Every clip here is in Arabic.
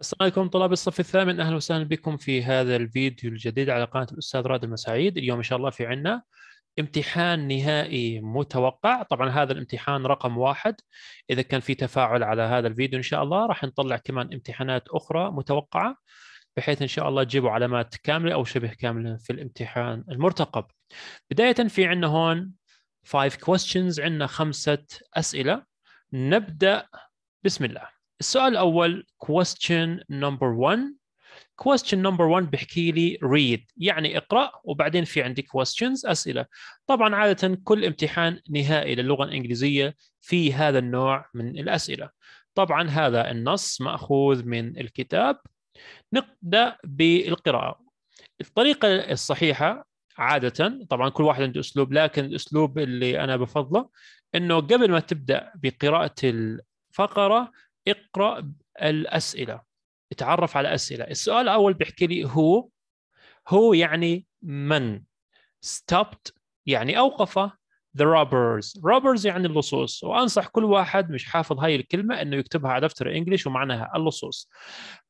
السلام عليكم طلاب الصف الثامن اهلا وسهلا بكم في هذا الفيديو الجديد على قناه الاستاذ راد المسعيد اليوم ان شاء الله في عنا امتحان نهائي متوقع طبعا هذا الامتحان رقم واحد اذا كان في تفاعل على هذا الفيديو ان شاء الله راح نطلع كمان امتحانات اخرى متوقعه بحيث ان شاء الله تجيبوا علامات كامله او شبه كامله في الامتحان المرتقب بدايه في عندنا هون 5 questions عندنا خمسه اسئله نبدا بسم الله السؤال الأول question number one question number one بحكي لي read يعني اقرأ وبعدين في عندي questions أسئلة طبعا عادة كل امتحان نهائي للغة الإنجليزية في هذا النوع من الأسئلة طبعا هذا النص مأخوذ من الكتاب نبدأ بالقراءة الطريقة الصحيحة عادة طبعا كل واحد عنده أسلوب لكن الأسلوب اللي أنا بفضله أنه قبل ما تبدأ بقراءة الفقرة اقرأ الأسئلة اتعرف على أسئلة السؤال الأول بيحكي لي هو هو يعني من stopped يعني أوقف the robbers robbers يعني اللصوص وأنصح كل واحد مش حافظ هاي الكلمة أنه يكتبها على دفتر انجلش ومعناها اللصوص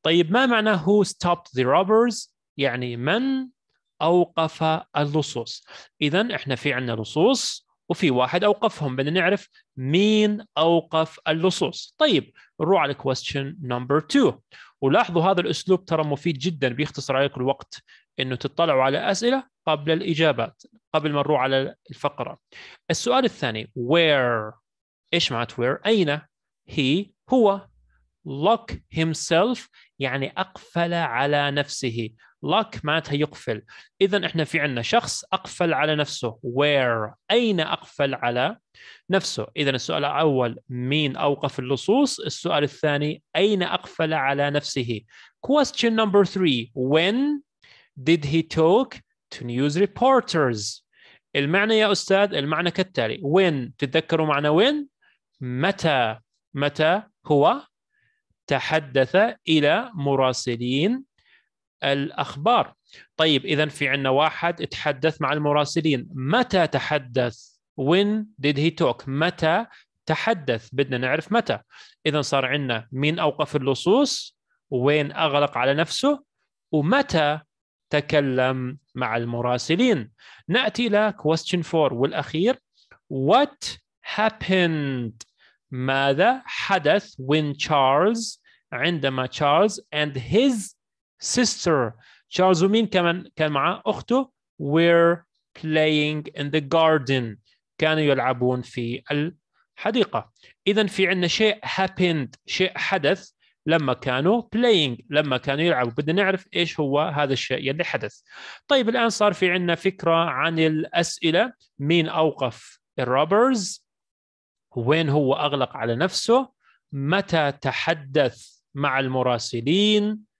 طيب ما معنى هو stopped the robbers يعني من أوقف اللصوص إذا إحنا في عندنا لصوص وفي واحد اوقفهم بدنا نعرف مين اوقف اللصوص طيب نروح على question number 2 ولاحظوا هذا الاسلوب ترى مفيد جدا بيختصر عليكم الوقت انه تطلعوا على اسئله قبل الاجابات قبل ما نروح على الفقره السؤال الثاني where ايش معنات where اين هي هو lock himself يعني اقفل على نفسه لوك معناتها يقفل اذا احنا في عندنا شخص اقفل على نفسه وير اين اقفل على نفسه اذا السؤال الاول مين اوقف اللصوص السؤال الثاني اين اقفل على نفسه question number 3 when did he talk to news reporters المعنى يا استاذ المعنى كالتالي when تتذكروا معنى when متى متى هو تحدث الى مراسلين الأخبار طيب إذا في عندنا واحد تحدث مع المراسلين متى تحدث when did he talk متى تحدث بدنا نعرف متى إذا صار عندنا مين أوقف اللصوص وين أغلق على نفسه ومتى تكلم مع المراسلين نأتي إلى question 4 والأخير what happened ماذا حدث when Charles عندما Charles and his sister تشارلز ومين كمان كان معاه اخته were playing in the garden كانوا يلعبون في الحديقه اذا في عندنا شيء happened شيء حدث لما كانوا playing لما كانوا يلعبوا بدنا نعرف ايش هو هذا الشيء اللي حدث طيب الان صار في عندنا فكره عن الاسئله مين اوقف الرابرز وين هو اغلق على نفسه متى تحدث مع المراسلين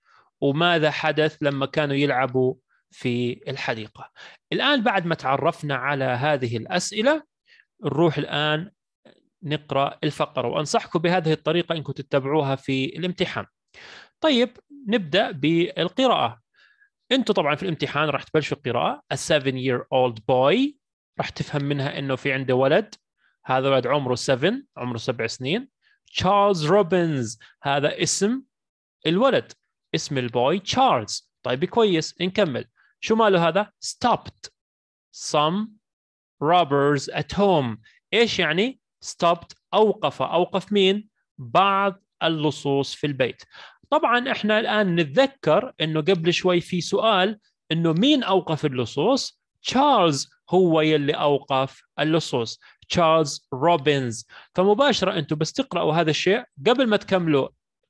وماذا حدث لما كانوا يلعبوا في الحديقة الآن بعد ما تعرفنا على هذه الأسئلة نروح الآن نقرأ الفقرة وأنصحكم بهذه الطريقة إنكم تتبعوها في الامتحان طيب نبدأ بالقراءة أنتم طبعا في الامتحان راح تبلشوا القراءة A seven year old boy راح تفهم منها أنه في عنده ولد هذا ولد عمره 7 عمره سبع سنين تشارلز روبنز هذا اسم الولد اسم البوي تشارلز طيب كويس نكمل شو ماله هذا stopped some robbers at home ايش يعني stopped اوقف اوقف مين بعض اللصوص في البيت طبعا احنا الان نتذكر انه قبل شوي في سؤال انه مين اوقف اللصوص تشارلز هو يلي اوقف اللصوص تشارلز روبنز فمباشره انتم بس تقراوا هذا الشيء قبل ما تكملوا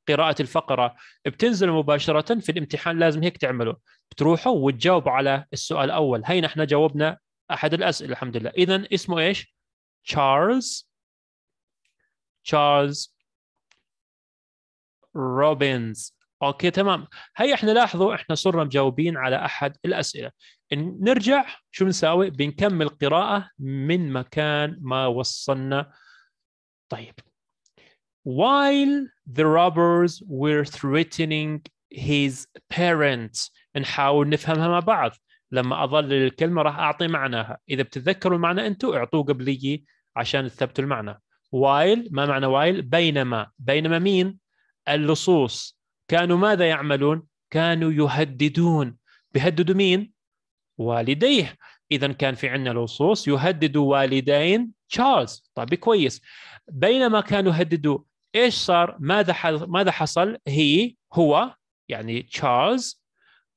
قراءه الفقره بتنزلوا مباشره في الامتحان لازم هيك تعملوا بتروحوا وتجاوبوا على السؤال الاول هي نحن جاوبنا احد الاسئله الحمد لله اذا اسمه ايش تشارلز تشارلز روبنز اوكي تمام هي احنا لاحظوا احنا صرنا مجاوبين على احد الاسئله نرجع شو بنساوي بنكمل قراءه من مكان ما وصلنا طيب While the robbers were threatening his parents نحاول نفهمها مع بعض لما اظلل الكلمه راح اعطي معناها اذا بتتذكروا المعنى انتم اعطوه قبلي عشان تثبتوا المعنى while ما معنى while بينما بينما مين اللصوص كانوا ماذا يعملون كانوا يهددون بيهددوا مين والديه اذا كان في عندنا لصوص يهددوا والدين تشارلز طيب كويس بينما كانوا يهددوا ايش صار؟ ماذا ماذا حصل؟ هي هو يعني تشارلز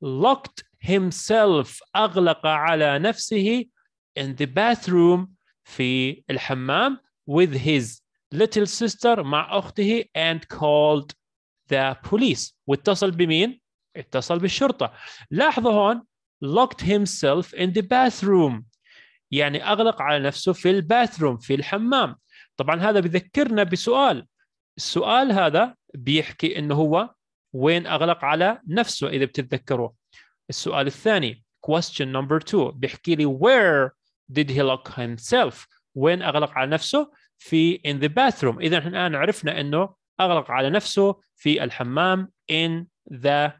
locked himself اغلق على نفسه in the bathroom في الحمام with his little sister مع اخته and called the police واتصل بمين؟ اتصل بالشرطه. لاحظوا هون locked himself in the bathroom يعني اغلق على نفسه في الباثروم في الحمام. طبعا هذا بذكرنا بسؤال السؤال هذا بيحكي انه هو وين اغلق على نفسه اذا بتتذكروه السؤال الثاني question number two بيحكي لي where did he lock himself وين اغلق على نفسه في in the bathroom اذا احنا الان عرفنا انه اغلق على نفسه في الحمام in the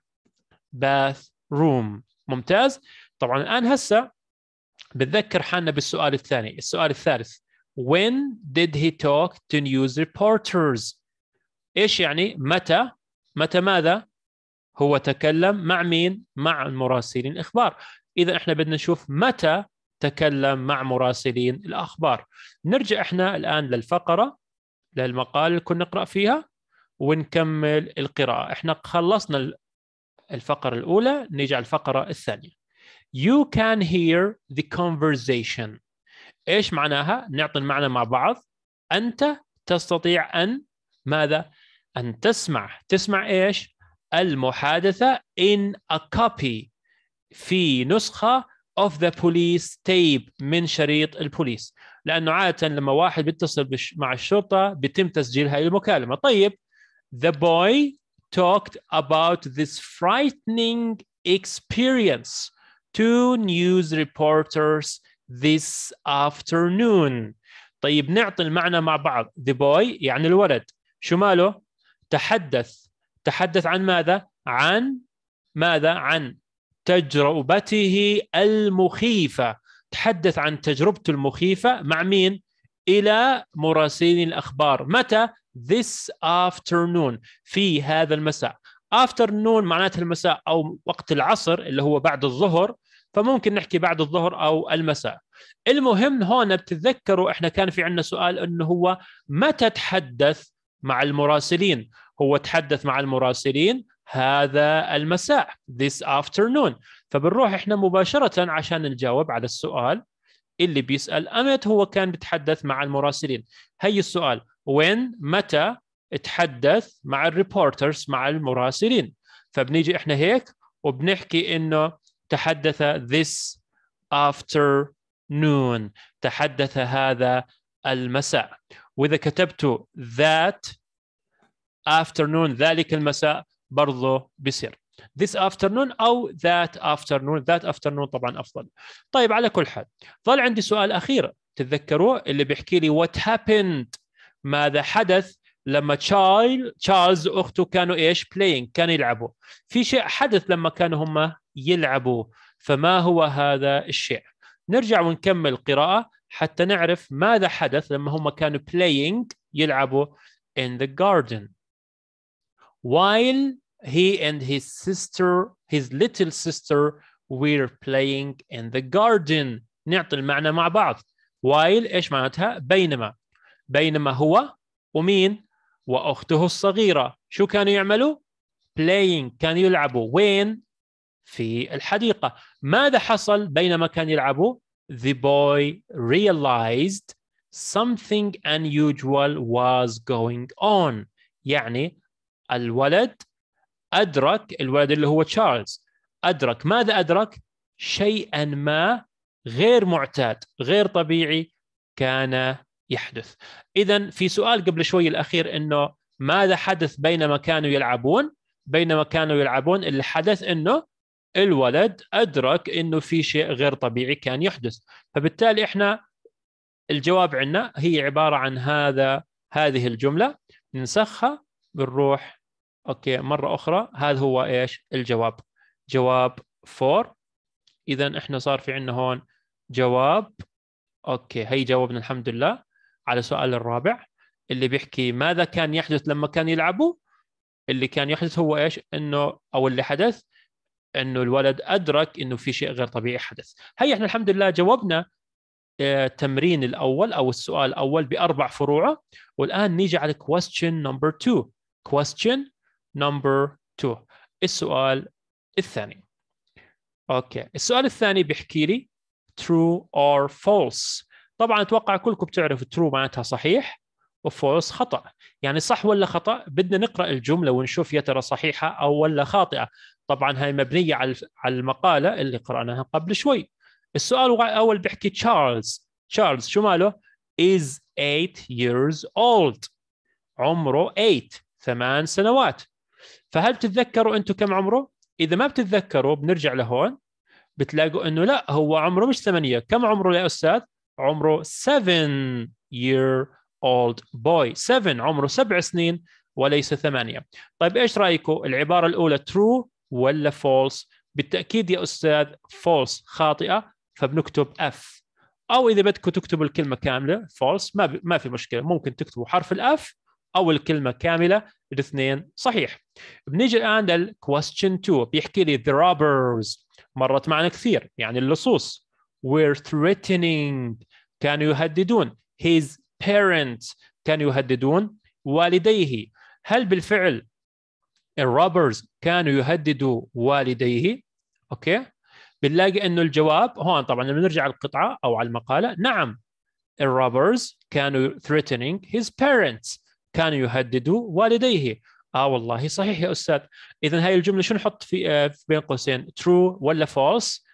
bathroom ممتاز طبعا الان هسه بتذكر حالنا بالسؤال الثاني السؤال الثالث when did he talk to news reporters ايش يعني متى متى ماذا هو تكلم مع مين مع المراسلين الاخبار اذا احنا بدنا نشوف متى تكلم مع مراسلين الاخبار نرجع احنا الان للفقره للمقال اللي كنا نقرا فيها ونكمل القراءه احنا خلصنا الفقره الاولى نيجي على الفقره الثانيه you can hear the conversation ايش معناها نعطي المعنى مع بعض انت تستطيع ان ماذا أن تسمع تسمع إيش المحادثة in a copy في نسخة of the police tape من شريط البوليس لأنه عادة لما واحد بيتصل بش مع الشرطة بيتم تسجيل هاي المكالمة طيب the boy talked about this frightening experience to news reporters this afternoon طيب نعطي المعنى مع بعض the boy يعني الولد شو ماله تحدث تحدث عن ماذا؟ عن ماذا؟ عن تجربته المخيفة تحدث عن تجربته المخيفة مع مين؟ إلى مراسلين الأخبار متى؟ this afternoon في هذا المساء afternoon معناته المساء أو وقت العصر اللي هو بعد الظهر فممكن نحكي بعد الظهر أو المساء المهم هون بتتذكروا إحنا كان في عندنا سؤال أنه هو متى تحدث مع المراسلين هو تحدث مع المراسلين هذا المساء this afternoon فبنروح احنا مباشرة عشان نجاوب على السؤال اللي بيسأل امت هو كان بيتحدث مع المراسلين هي السؤال وين متى تحدث مع الريبورترز مع المراسلين فبنيجي احنا هيك وبنحكي انه تحدث this afternoon تحدث هذا المساء واذا كتبتوا that afternoon ذلك المساء برضه بيصير this afternoon او that afternoon that afternoon طبعا افضل طيب على كل حال ظل عندي سؤال اخير تتذكروه اللي بيحكي لي what happened ماذا حدث لما تشايل تشارلز واخته كانوا ايش playing كانوا يلعبوا في شيء حدث لما كانوا هم يلعبوا فما هو هذا الشيء نرجع ونكمل قراءة حتى نعرف ماذا حدث لما هم كانوا playing يلعبوا in the garden while he and his sister, his little sister, were playing in the garden. نعطي المعنى مع بعض. While ايش معناتها؟ بينما. بينما هو ومين؟ واخته الصغيره. شو كانوا يعملوا؟ Playing كانوا يلعبوا وين؟ في الحديقه. ماذا حصل بينما كانوا يلعبوا؟ The boy realized something unusual was going on. يعني الولد أدرك الولد اللي هو تشارلز أدرك ماذا أدرك؟ شيئا ما غير معتاد غير طبيعي كان يحدث إذا في سؤال قبل شوي الأخير أنه ماذا حدث بينما كانوا يلعبون بينما كانوا يلعبون اللي حدث أنه الولد أدرك أنه في شيء غير طبيعي كان يحدث فبالتالي إحنا الجواب عندنا هي عبارة عن هذا هذه الجملة ننسخها بنروح اوكي مره اخرى هذا هو ايش الجواب جواب 4 اذا احنا صار في عندنا هون جواب اوكي هي جاوبنا الحمد لله على السؤال الرابع اللي بيحكي ماذا كان يحدث لما كان يلعبوا اللي كان يحدث هو ايش انه او اللي حدث انه الولد ادرك انه في شيء غير طبيعي حدث هي احنا الحمد لله جاوبنا التمرين آه، الاول او السؤال الاول باربع فروعه والان نيجي على كويستشن نمبر 2 question number two السؤال الثاني اوكي السؤال الثاني بيحكي لي true or false طبعا اتوقع كلكم بتعرفوا true معناتها صحيح وفولس خطا يعني صح ولا خطا بدنا نقرا الجمله ونشوف يا ترى صحيحه او ولا خاطئه طبعا هاي مبنيه على على المقاله اللي قراناها قبل شوي السؤال الاول بيحكي تشارلز تشارلز شو ماله is 8 years old عمره 8 ثمان سنوات فهل تتذكروا انتم كم عمره؟ اذا ما بتتذكروا بنرجع لهون بتلاقوا انه لا هو عمره مش ثمانيه، كم عمره يا استاذ؟ عمره 7 year old boy 7 عمره سبع سنين وليس ثمانيه. طيب ايش رايكم العباره الاولى true ولا false؟ بالتاكيد يا استاذ false خاطئه فبنكتب F او اذا بدكم تكتبوا الكلمه كامله false ما ب... ما في مشكله ممكن تكتبوا حرف الاف او الكلمه كامله الاثنين صحيح بنيجي الان للكويستشن 2 بيحكي لي the robbers مرت معنا كثير يعني اللصوص were threatening كانوا يهددون his parents كانوا يهددون والديه هل بالفعل الروبرز كانوا يهددوا والديه اوكي بنلاقي انه الجواب هون طبعا لما نرجع على القطعه او على المقاله نعم الروبرز كانوا threatening his parents كانوا يهددوا والديه اه والله صحيح يا استاذ اذا هاي الجمله شو نحط آه، في بين قوسين ترو ولا فولس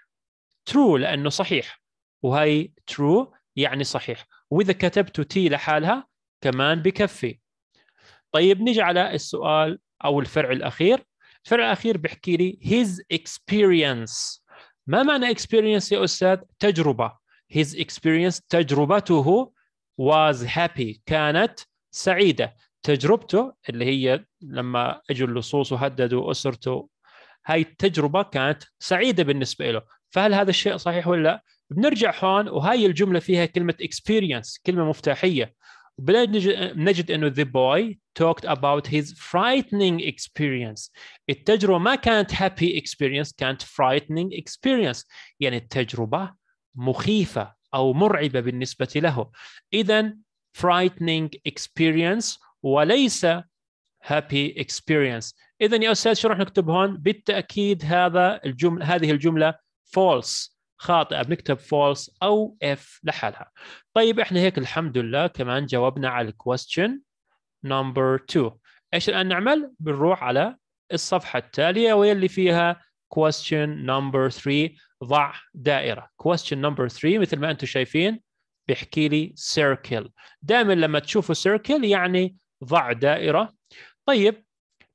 ترو لانه صحيح وهي ترو يعني صحيح واذا كتبت تي لحالها كمان بكفي طيب نيجي على السؤال او الفرع الاخير الفرع الاخير بيحكي لي his experience ما معنى experience يا استاذ تجربه his experience تجربته was happy كانت سعيده تجربته اللي هي لما اجوا اللصوص وهددوا اسرته هاي التجربه كانت سعيده بالنسبه له فهل هذا الشيء صحيح ولا لا؟ بنرجع هون وهاي الجمله فيها كلمه اكسبيرينس كلمه مفتاحيه بنجد انه the boy talked about his frightening experience التجربه ما كانت happy experience كانت frightening experience يعني التجربه مخيفه او مرعبه بالنسبه له اذا frightening experience وليس happy experience اذا يا استاذ شو راح نكتب هون بالتاكيد هذا الجمله هذه الجمله false خاطئه بنكتب false او اف لحالها طيب احنا هيك الحمد لله كمان جاوبنا على الكويستشن نمبر 2 ايش الان نعمل بنروح على الصفحه التاليه واللي فيها question number 3 ضع دائره question number 3 مثل ما انتم شايفين بيحكي لي سيركل دائما لما تشوفوا سيركل يعني ضع دائرة طيب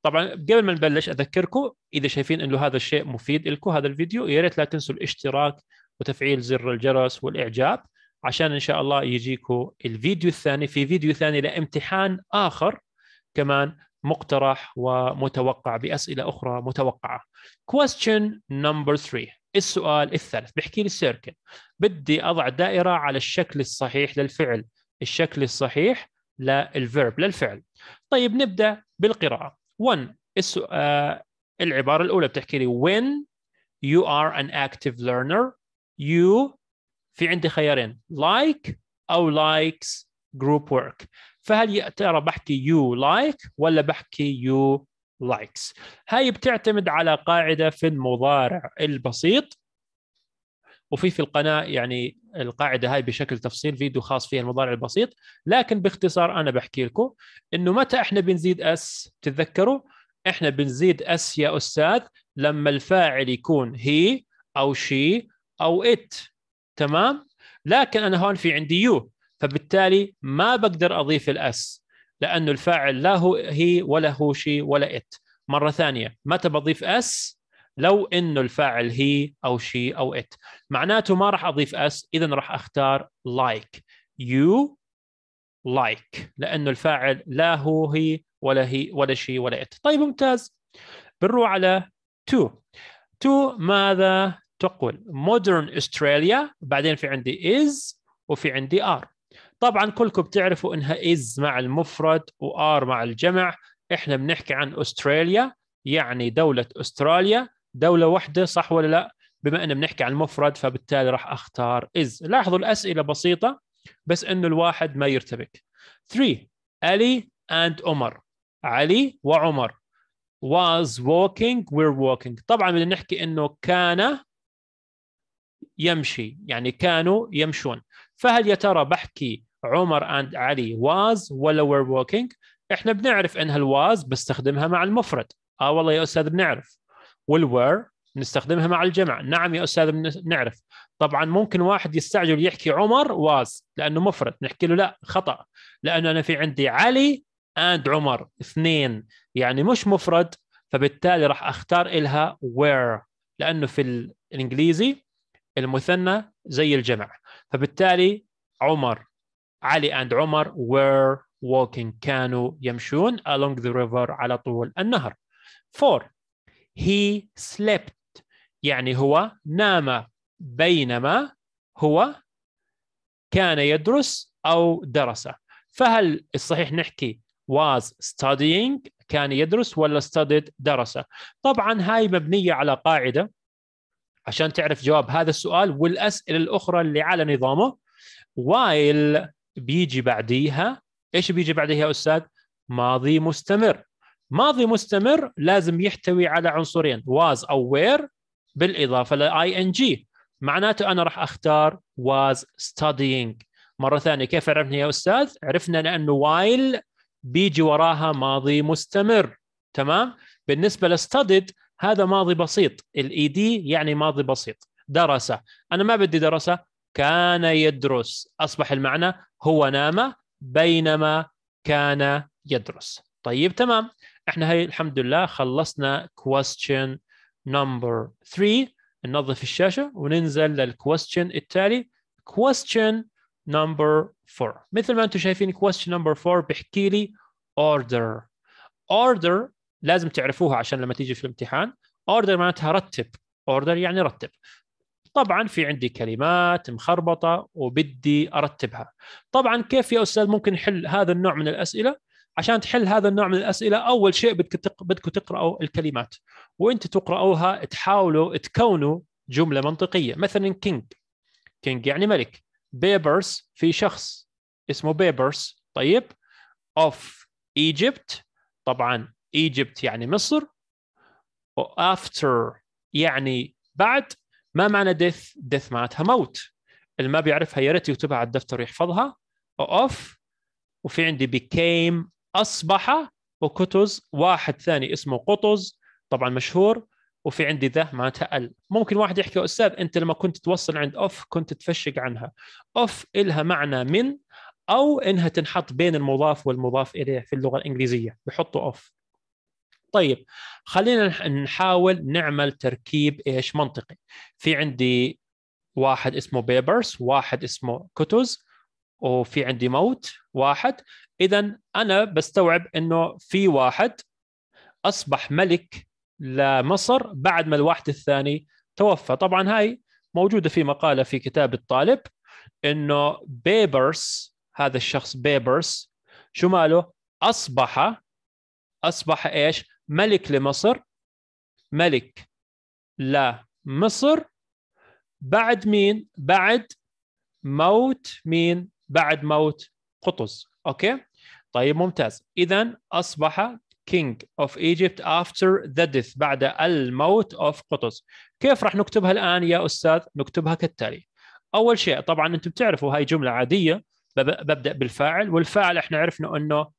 طبعا قبل ما نبلش اذكركم اذا شايفين انه هذا الشيء مفيد لكم هذا الفيديو يا ريت لا تنسوا الاشتراك وتفعيل زر الجرس والاعجاب عشان ان شاء الله يجيكم الفيديو الثاني في فيديو ثاني لامتحان اخر كمان مقترح ومتوقع باسئله اخرى متوقعه. Question number 3 السؤال الثالث بحكي لي السيركل بدي اضع دائره على الشكل الصحيح للفعل الشكل الصحيح للفيرب للفعل طيب نبدا بالقراءه 1 السؤال آه، العباره الاولى بتحكي لي when you are an active learner you في عندي خيارين like او likes group work فهل يا ترى بحكي you like ولا بحكي you لايكس هاي بتعتمد على قاعدة في المضارع البسيط وفي في القناة يعني القاعدة هاي بشكل تفصيل فيديو خاص فيها المضارع البسيط لكن باختصار أنا بحكي لكم إنه متى إحنا بنزيد أس تتذكروا إحنا بنزيد أس يا أستاذ لما الفاعل يكون هي أو شي أو إت تمام لكن أنا هون في عندي يو فبالتالي ما بقدر أضيف الأس لأنه الفاعل لا هو هي ولا هو شي ولا إت مرة ثانية متى بضيف أس لو انه الفاعل هي او شي او ات معناته ما راح اضيف اس اذا راح اختار like لايك like لانه الفاعل لا هو هي ولا هي ولا شي ولا ات طيب ممتاز بنروح على تو تو ماذا تقول modern Australia بعدين في عندي is وفي عندي are طبعا كلكم بتعرفوا انها از مع المفرد وار مع الجمع احنا بنحكي عن استراليا يعني دولة استراليا دولة واحدة صح ولا لا بما ان بنحكي عن المفرد فبالتالي راح اختار از لاحظوا الاسئلة بسيطة بس انه الواحد ما يرتبك 3 علي and عمر علي وعمر was walking we're walking طبعا بدنا نحكي انه كان يمشي يعني كانوا يمشون فهل يا ترى بحكي عمر اند علي واز ولا وير ووكينج احنا بنعرف انها الواز بستخدمها مع المفرد اه والله يا استاذ بنعرف والوير نستخدمها مع الجمع نعم يا استاذ بنعرف طبعا ممكن واحد يستعجل يحكي عمر واز لانه مفرد نحكي له لا خطا لانه انا في عندي علي اند عمر اثنين يعني مش مفرد فبالتالي راح اختار الها وير لانه في الانجليزي المثنى زي الجمع فبالتالي عمر علي and عمر were walking كانوا يمشون along the river على طول النهر. 4. He slept يعني هو نام بينما هو كان يدرس أو درس فهل الصحيح نحكي was studying كان يدرس ولا studied درس طبعا هاي مبنية على قاعدة عشان تعرف جواب هذا السؤال والأسئلة الأخرى اللي على نظامه while بيجي بعديها ايش بيجي بعديها يا استاذ؟ ماضي مستمر ماضي مستمر لازم يحتوي على عنصرين was او were بالاضافه اي ان جي معناته انا راح اختار was studying مره ثانيه كيف عرفنا يا استاذ؟ عرفنا لانه while بيجي وراها ماضي مستمر تمام؟ بالنسبه لستدد هذا ماضي بسيط الاي دي يعني ماضي بسيط درس انا ما بدي درسه كان يدرس أصبح المعنى هو نام بينما كان يدرس طيب تمام احنا هي الحمد لله خلصنا question number 3 ننظف الشاشة وننزل للكويستشن التالي question number 4 مثل ما انتم شايفين question number 4 بحكي لي order order لازم تعرفوها عشان لما تيجي في الامتحان order معناتها رتب order يعني رتب طبعا في عندي كلمات مخربطه وبدي ارتبها طبعا كيف يا استاذ ممكن نحل هذا النوع من الاسئله عشان تحل هذا النوع من الاسئله اول شيء بدكم تقراوا الكلمات وانت تقراوها تحاولوا تكونوا جمله منطقيه مثلا كينج كينج يعني ملك بيبرز في شخص اسمه بيبرز طيب اوف ايجيبت طبعا ايجيبت يعني مصر وافتر يعني بعد ما معنى ديث؟ ديث معناتها موت اللي ما بيعرفها يا ريت يكتبها على الدفتر ويحفظها اوف وفي عندي بيكيم اصبح وكتز واحد ثاني اسمه قطز طبعا مشهور وفي عندي ذا معناتها ال ممكن واحد يحكي استاذ انت لما كنت توصل عند اوف كنت تفشق عنها اوف الها معنى من او انها تنحط بين المضاف والمضاف اليه في اللغه الانجليزيه بحطوا اوف طيب خلينا نحاول نعمل تركيب ايش منطقي في عندي واحد اسمه بيبرز واحد اسمه كتز وفي عندي موت واحد اذا انا بستوعب انه في واحد اصبح ملك لمصر بعد ما الواحد الثاني توفى طبعا هاي موجوده في مقاله في كتاب الطالب انه بيبرس هذا الشخص بيبرس شو ماله اصبح اصبح ايش ملك لمصر ملك لمصر بعد مين بعد موت مين بعد موت قطز اوكي طيب ممتاز اذا اصبح king of Egypt after the death بعد الموت of قطز كيف راح نكتبها الآن يا أستاذ نكتبها كالتالي أول شيء طبعا أنتم بتعرفوا هاي جملة عادية ببدأ بالفاعل والفاعل احنا عرفنا أنه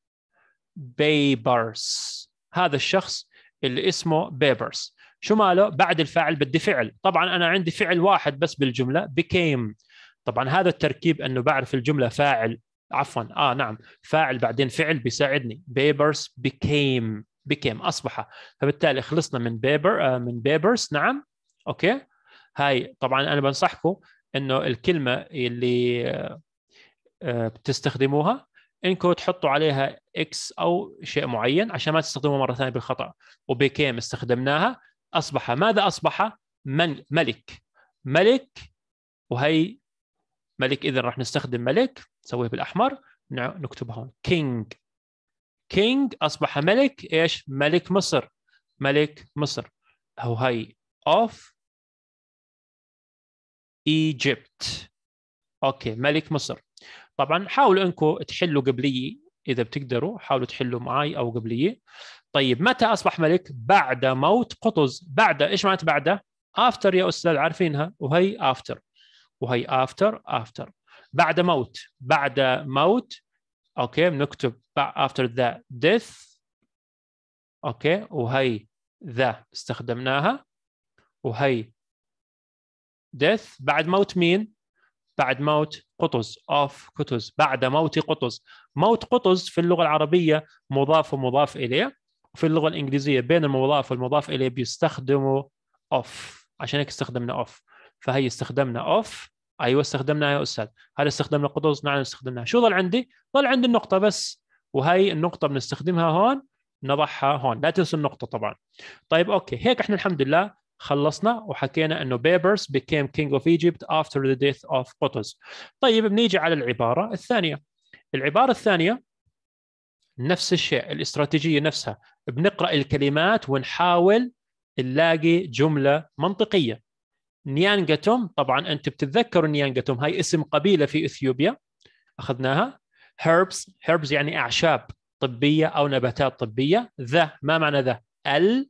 بيبرس هذا الشخص اللي اسمه بيبرز شو ماله بعد الفاعل بدي فعل طبعا انا عندي فعل واحد بس بالجمله became طبعا هذا التركيب انه بعرف الجمله فاعل عفوا اه نعم فاعل بعدين فعل بيساعدني بيبرز became became اصبح فبالتالي خلصنا من بيبر آه من بيبرز نعم اوكي هاي طبعا انا بنصحكم انه الكلمه اللي آه, آه، بتستخدموها انكم تحطوا عليها اكس او شيء معين عشان ما تستخدموها مره ثانيه بالخطا وبكيم استخدمناها اصبح ماذا اصبح؟ من ملك ملك وهي ملك اذا راح نستخدم ملك نسويه بالاحمر نكتبها هون كينج كينج اصبح ملك ايش؟ ملك مصر ملك مصر هو هي اوف ايجيبت اوكي ملك مصر طبعا حاولوا انكم تحلوا قبلي اذا بتقدروا حاولوا تحلوا معي او قبلي طيب متى اصبح ملك بعد موت قطز بعد ايش معناته بعده افتر يا استاذ عارفينها وهي افتر وهي افتر افتر بعد موت بعد موت اوكي بنكتب after the death اوكي وهي ذا استخدمناها وهي death بعد موت مين بعد موت قطز اوف قطز بعد موت قطز موت قطز في اللغه العربيه مضاف ومضاف اليه وفي اللغه الانجليزيه بين المضاف والمضاف اليه بيستخدموا اوف عشان هيك استخدمنا اوف فهي استخدمنا اوف ايوه استخدمناها يا استاذ هل استخدمنا قطز نعم استخدمناها شو ظل عندي ظل عندي النقطه بس وهي النقطه بنستخدمها هون نضعها هون لا تنسوا النقطه طبعا طيب اوكي هيك احنا الحمد لله خلصنا وحكينا انه بيبرس بيكيم كينج اوف ايجيبت افتر ذا ديث اوف قطز طيب بنيجي على العباره الثانيه العباره الثانيه نفس الشيء الاستراتيجيه نفسها بنقرا الكلمات ونحاول نلاقي جمله منطقيه نيانجاتوم طبعا انت بتتذكروا نيانجاتوم هاي اسم قبيله في اثيوبيا اخذناها هيربس هيربس يعني اعشاب طبيه او نباتات طبيه ذا ما معنى ذا ال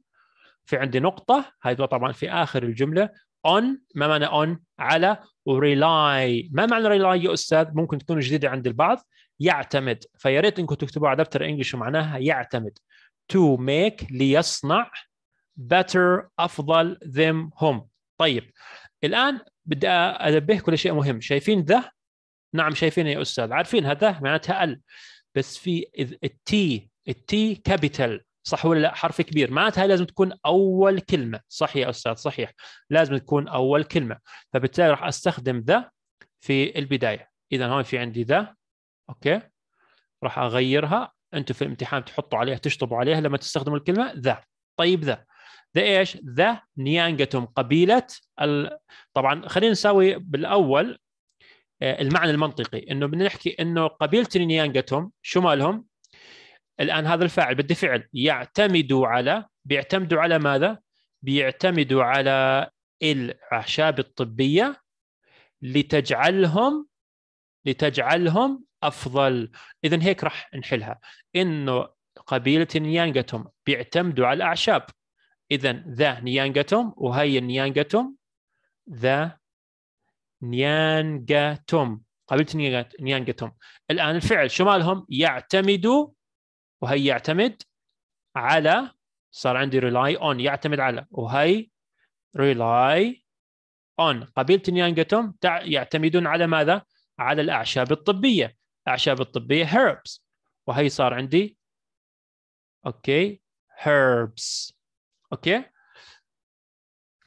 في عندي نقطه هاي طبعا في اخر الجمله on ما معنى on على وريلاي ما معنى ريلاي يا استاذ ممكن تكون جديده عند البعض يعتمد فيا ريت انكم تكتبوا على دفتر انجلش ومعناها يعتمد to make ليصنع better افضل them هم طيب الان بدي انبهكم شيء مهم شايفين ذا نعم شايفينها يا استاذ عارفين هذا معناتها ال بس في التي التي كابيتال صح ولا لا حرف كبير معناتها لازم تكون اول كلمه صح يا استاذ صحيح لازم تكون اول كلمه فبالتالي راح استخدم ذا في البدايه اذا هون في عندي ذا اوكي راح اغيرها انتم في الامتحان تحطوا عليها تشطبوا عليها لما تستخدموا الكلمه ذا طيب ذا ذا ايش ذا نيانجتهم قبيله ال... طبعا خلينا نساوي بالاول آه، المعنى المنطقي انه بنحكي انه قبيله نيانجتهم شو مالهم الان هذا الفاعل فعل يعتمدوا على بيعتمدوا على ماذا؟ بيعتمدوا على الاعشاب الطبيه لتجعلهم لتجعلهم افضل اذا هيك راح نحلها انه قبيله نيانجتم بيعتمدوا على الاعشاب اذا ذا نيانجتم وهي نيانجتم ذا نيانجتم قبيله نيانجتم الان الفعل شو مالهم يعتمدوا وهي يعتمد على صار عندي rely on يعتمد على وهي rely on قبيلة نيانجتهم يعتمدون على ماذا؟ على الأعشاب الطبية الأعشاب الطبية herbs وهي صار عندي أوكي herbs أوكي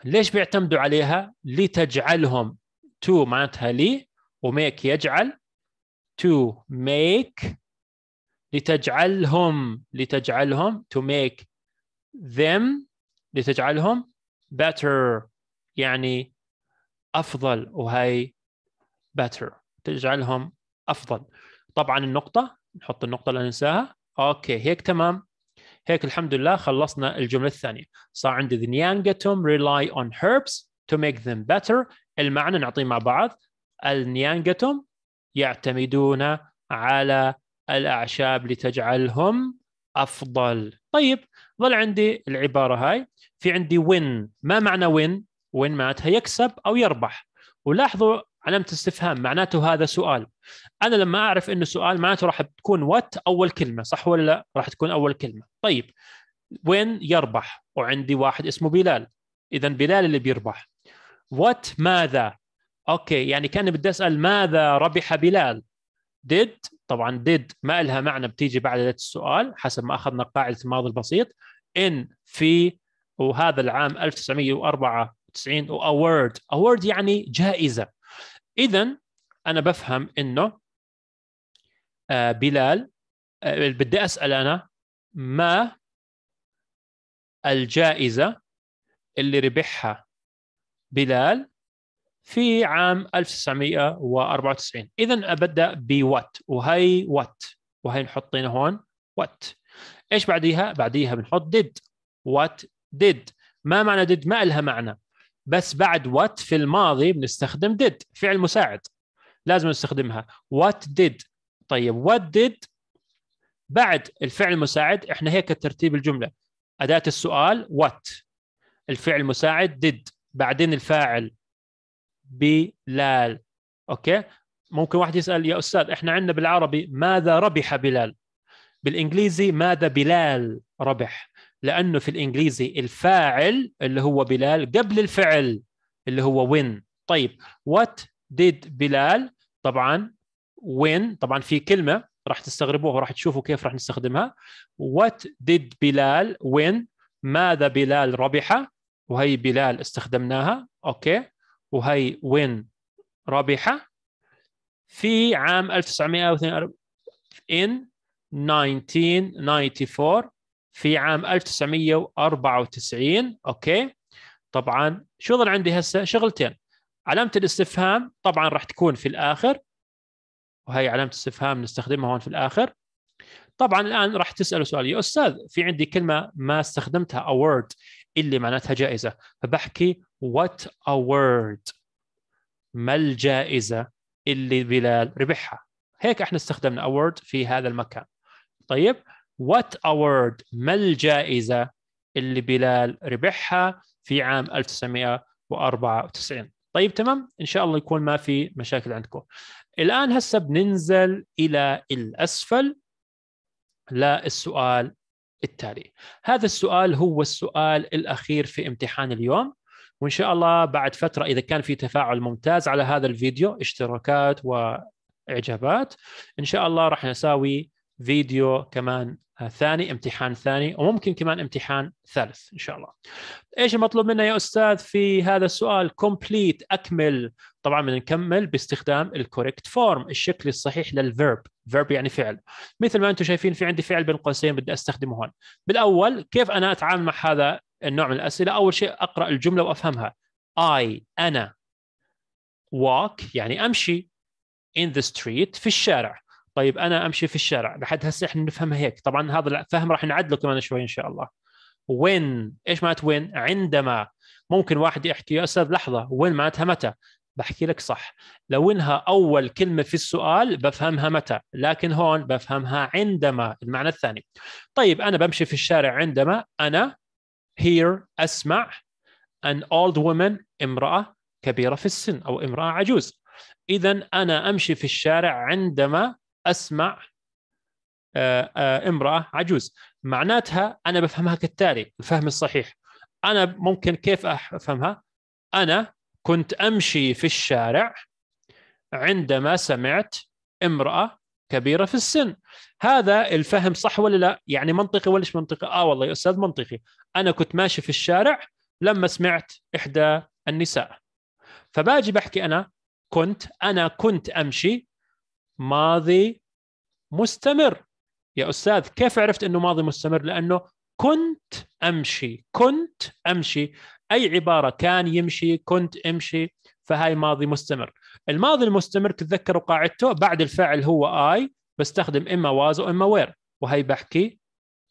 ليش بيعتمدوا عليها؟ لتجعلهم to معناتها لي وميك يجعل to make لتجعلهم لتجعلهم to make them لتجعلهم better يعني افضل وهي better تجعلهم افضل طبعا النقطه نحط النقطه لا ننساها اوكي هيك تمام هيك الحمد لله خلصنا الجمله الثانيه صار عندي the nyangatum rely on herbs to make them better المعنى نعطيه مع بعض النيانجتم يعتمدون على الاعشاب لتجعلهم افضل طيب ظل عندي العباره هاي في عندي وين ما معنى وين وين معناتها يكسب او يربح ولاحظوا علامة استفهام معناته هذا سؤال أنا لما أعرف أنه سؤال معناته راح تكون وات أول كلمة صح ولا لا راح تكون أول كلمة طيب وين يربح وعندي واحد اسمه بلال إذا بلال اللي بيربح وات ماذا أوكي يعني كان بدي أسأل ماذا ربح بلال did طبعا ديد ما لها معنى بتيجي بعد ذات السؤال حسب ما اخذنا قاعده الماضي البسيط ان في وهذا العام 1994 اوورد اوورد يعني جائزه اذا انا بفهم انه آه، بلال آه، بدي اسال انا ما الجائزه اللي ربحها بلال في عام 1994 اذا ابدا وات وهي وات وهي نحطينه هون وات ايش بعديها بعديها بنحط ديد وات ديد ما معنى ديد ما لها معنى بس بعد وات في الماضي بنستخدم ديد فعل مساعد لازم نستخدمها وات ديد طيب وات ديد بعد الفعل المساعد احنا هيك ترتيب الجمله اداه السؤال وات الفعل المساعد ديد بعدين الفاعل بلال اوكي ممكن واحد يسال يا استاذ احنا عندنا بالعربي ماذا ربح بلال بالانجليزي ماذا بلال ربح لانه في الانجليزي الفاعل اللي هو بلال قبل الفعل اللي هو وين طيب وات ديد بلال طبعا وين طبعا في كلمه راح تستغربوها وراح تشوفوا كيف راح نستخدمها وات ديد بلال وين ماذا بلال ربح وهي بلال استخدمناها اوكي وهي وين رابحة في عام 1942 in 1994 في عام 1994 اوكي طبعا شو ظل عندي هسه شغلتين علامه الاستفهام طبعا راح تكون في الاخر وهي علامه استفهام نستخدمها هون في الاخر طبعا الان راح تسال سؤال يا استاذ في عندي كلمه ما استخدمتها اورد اللي معناتها جائزه فبحكي what award ما الجائزه اللي بلال ربحها هيك احنا استخدمنا award في هذا المكان طيب what award ما الجائزه اللي بلال ربحها في عام 1994 طيب تمام ان شاء الله يكون ما في مشاكل عندكم الان هسه بننزل الى الاسفل للسؤال التالي هذا السؤال هو السؤال الأخير في امتحان اليوم وإن شاء الله بعد فترة إذا كان في تفاعل ممتاز على هذا الفيديو اشتراكات وإعجابات إن شاء الله راح نساوي فيديو كمان ثاني امتحان ثاني وممكن كمان امتحان ثالث ان شاء الله. ايش المطلوب منا يا استاذ في هذا السؤال؟ كومبليت اكمل طبعا بنكمل باستخدام الكوريكت فورم الشكل الصحيح للفيرب فيرب يعني فعل مثل ما انتم شايفين في عندي فعل بين قوسين بدي استخدمه هون بالاول كيف انا اتعامل مع هذا النوع من الاسئله اول شيء اقرا الجمله وافهمها اي انا walk يعني امشي in the street في الشارع طيب انا امشي في الشارع لحد هسه احنا نفهمها هيك طبعا هذا الفهم راح نعدله كمان شوي ان شاء الله وين ايش معنات وين عندما ممكن واحد يحكي يا استاذ لحظه وين معناتها متى بحكي لك صح لو انها اول كلمه في السؤال بفهمها متى لكن هون بفهمها عندما المعنى الثاني طيب انا بمشي في الشارع عندما انا هير اسمع an old woman امراه كبيره في السن او امراه عجوز اذا انا امشي في الشارع عندما اسمع آه، آه، امراه عجوز معناتها انا بفهمها كالتالي الفهم الصحيح انا ممكن كيف افهمها انا كنت امشي في الشارع عندما سمعت امراه كبيره في السن هذا الفهم صح ولا لا يعني منطقي ولا مش منطقي اه والله يا استاذ منطقي انا كنت ماشي في الشارع لما سمعت احدى النساء فباجي بحكي انا كنت انا كنت امشي ماضي مستمر يا استاذ كيف عرفت انه ماضي مستمر لانه كنت امشي كنت امشي اي عباره كان يمشي كنت امشي فهاي ماضي مستمر الماضي المستمر تتذكروا قاعدته بعد الفعل هو اي بستخدم اما واز واما وير وهي بحكي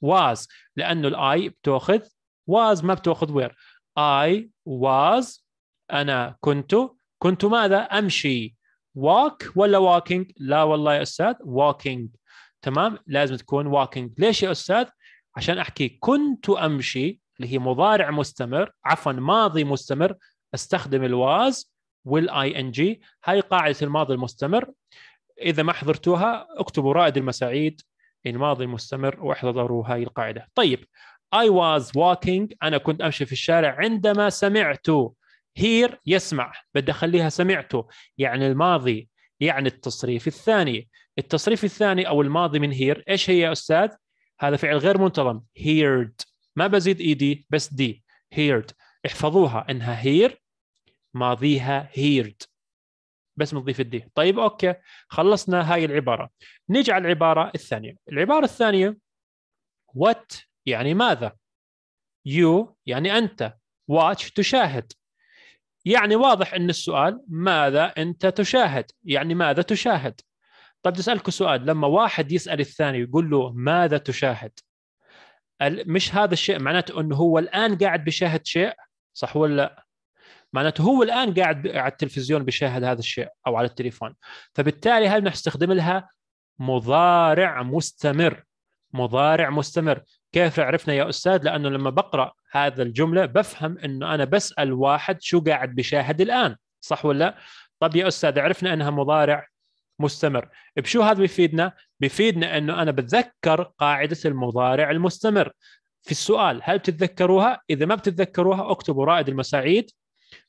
واز لانه الاي بتاخذ واز ما بتاخذ وير اي واز انا كنت كنت ماذا امشي واك ولا واكينج لا والله يا استاذ واكينج تمام لازم تكون واكينج ليش يا استاذ عشان احكي كنت امشي اللي هي مضارع مستمر عفوا ماضي مستمر استخدم الواز والاي ان جي هاي قاعده الماضي المستمر اذا ما حضرتوها اكتبوا رائد المساعيد الماضي المستمر واحضروا هاي القاعده طيب I was walking أنا كنت أمشي في الشارع عندما سمعت هير يسمع بدي أخليها سمعت يعني الماضي يعني التصريف الثاني التصريف الثاني أو الماضي من هير إيش هي يا أستاذ؟ هذا فعل غير منتظم هيرد ما بزيد اي e دي بس دي هيرد احفظوها انها هير ماضيها هيرد بس نضيف الدي طيب اوكي خلصنا هاي العباره نيجي على العباره الثانيه العباره الثانيه وات يعني ماذا يو يعني انت واتش تشاهد يعني واضح ان السؤال ماذا انت تشاهد يعني ماذا تشاهد طب تسالكم سؤال لما واحد يسال الثاني يقول له ماذا تشاهد مش هذا الشيء معناته انه هو الان قاعد بيشاهد شيء صح ولا لا؟ معناته هو الان قاعد على التلفزيون بيشاهد هذا الشيء او على التليفون فبالتالي هل نستخدم لها مضارع مستمر مضارع مستمر كيف عرفنا يا استاذ لانه لما بقرا هذا الجمله بفهم انه انا بسال واحد شو قاعد بيشاهد الان صح ولا لا طب يا استاذ عرفنا انها مضارع مستمر بشو هذا بيفيدنا بيفيدنا انه انا بتذكر قاعده المضارع المستمر في السؤال هل بتتذكروها اذا ما بتتذكروها اكتبوا رائد المساعيد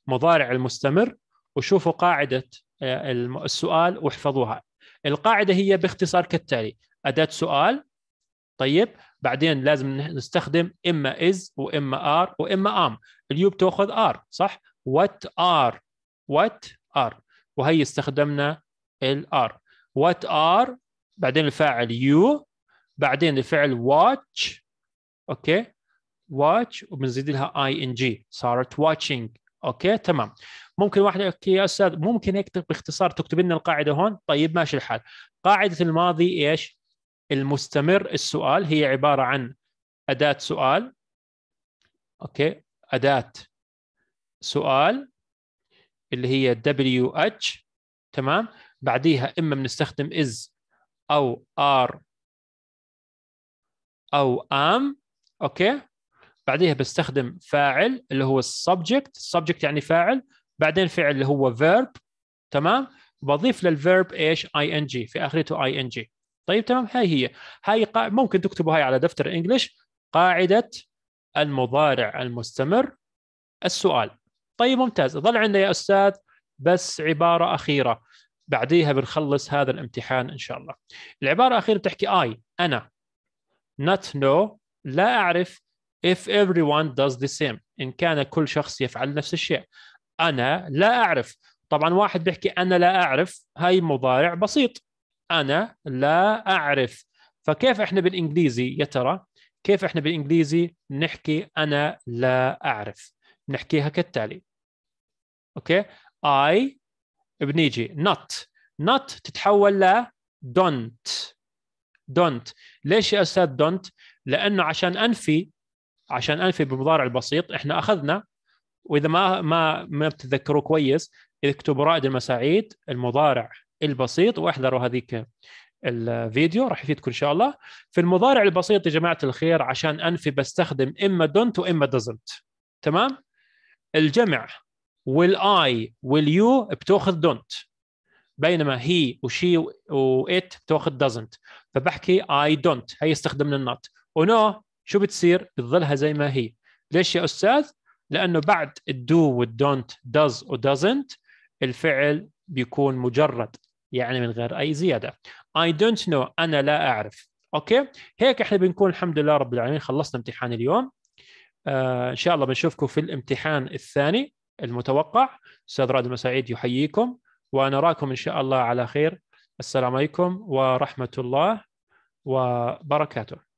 مضارع المستمر وشوفوا قاعده آه، السؤال واحفظوها القاعده هي باختصار كالتالي اداه سؤال طيب بعدين لازم نستخدم اما از واما ار واما ام اليو بتاخذ ار صح وات ار وات ار وهي استخدمنا ال ار وات ار بعدين الفاعل يو بعدين الفعل واتش اوكي واتش وبنزيد لها ان جي صارت واتشنج اوكي تمام ممكن واحد اوكي يا استاذ ممكن هيك باختصار تكتب لنا القاعده هون طيب ماشي الحال قاعده الماضي ايش المستمر السؤال هي عباره عن اداه سؤال اوكي اداه سؤال اللي هي دبليو اتش تمام بعديها اما بنستخدم از او ار او ام اوكي بعديها بستخدم فاعل اللي هو السبجكت السبجكت يعني فاعل بعدين فعل اللي هو فيرب تمام بضيف للفيرب ايش اي ان جي في اخرته اي ان جي طيب تمام هاي هي هاي قا... ممكن تكتبوا هاي على دفتر انجلش قاعده المضارع المستمر السؤال طيب ممتاز ظل عندنا يا استاذ بس عباره اخيره بعديها بنخلص هذا الامتحان ان شاء الله العباره الاخيره بتحكي اي انا not know لا اعرف if everyone does the same ان كان كل شخص يفعل نفس الشيء انا لا اعرف طبعا واحد بيحكي انا لا اعرف هاي مضارع بسيط انا لا اعرف فكيف احنا بالانجليزي يا ترى كيف احنا بالانجليزي نحكي انا لا اعرف نحكيها كالتالي اوكي I بنيجي نوت نوت تتحول ل دونت دونت ليش يا استاذ دونت؟ لانه عشان انفي عشان انفي بالمضارع البسيط احنا اخذنا واذا ما ما ما بتتذكروا كويس اكتبوا رائد المساعيد المضارع البسيط واحذروا هذيك الفيديو راح يفيدكم ان شاء الله في المضارع البسيط يا جماعه الخير عشان انفي بستخدم اما دونت واما دزنت تمام الجمع والاي واليو بتاخذ دونت بينما هي وشي وات بتاخذ دازنت فبحكي اي دونت هي استخدمنا النوت ونو شو بتصير بتظلها زي ما هي ليش يا استاذ لانه بعد الدو والدونت داز ودازنت الفعل بيكون مجرد يعني من غير اي زياده اي دونت نو انا لا اعرف اوكي هيك احنا بنكون الحمد لله رب العالمين خلصنا امتحان اليوم آه ان شاء الله بنشوفكم في الامتحان الثاني المتوقع استاذ رادم سعيد يحييكم ونراكم ان شاء الله على خير السلام عليكم ورحمه الله وبركاته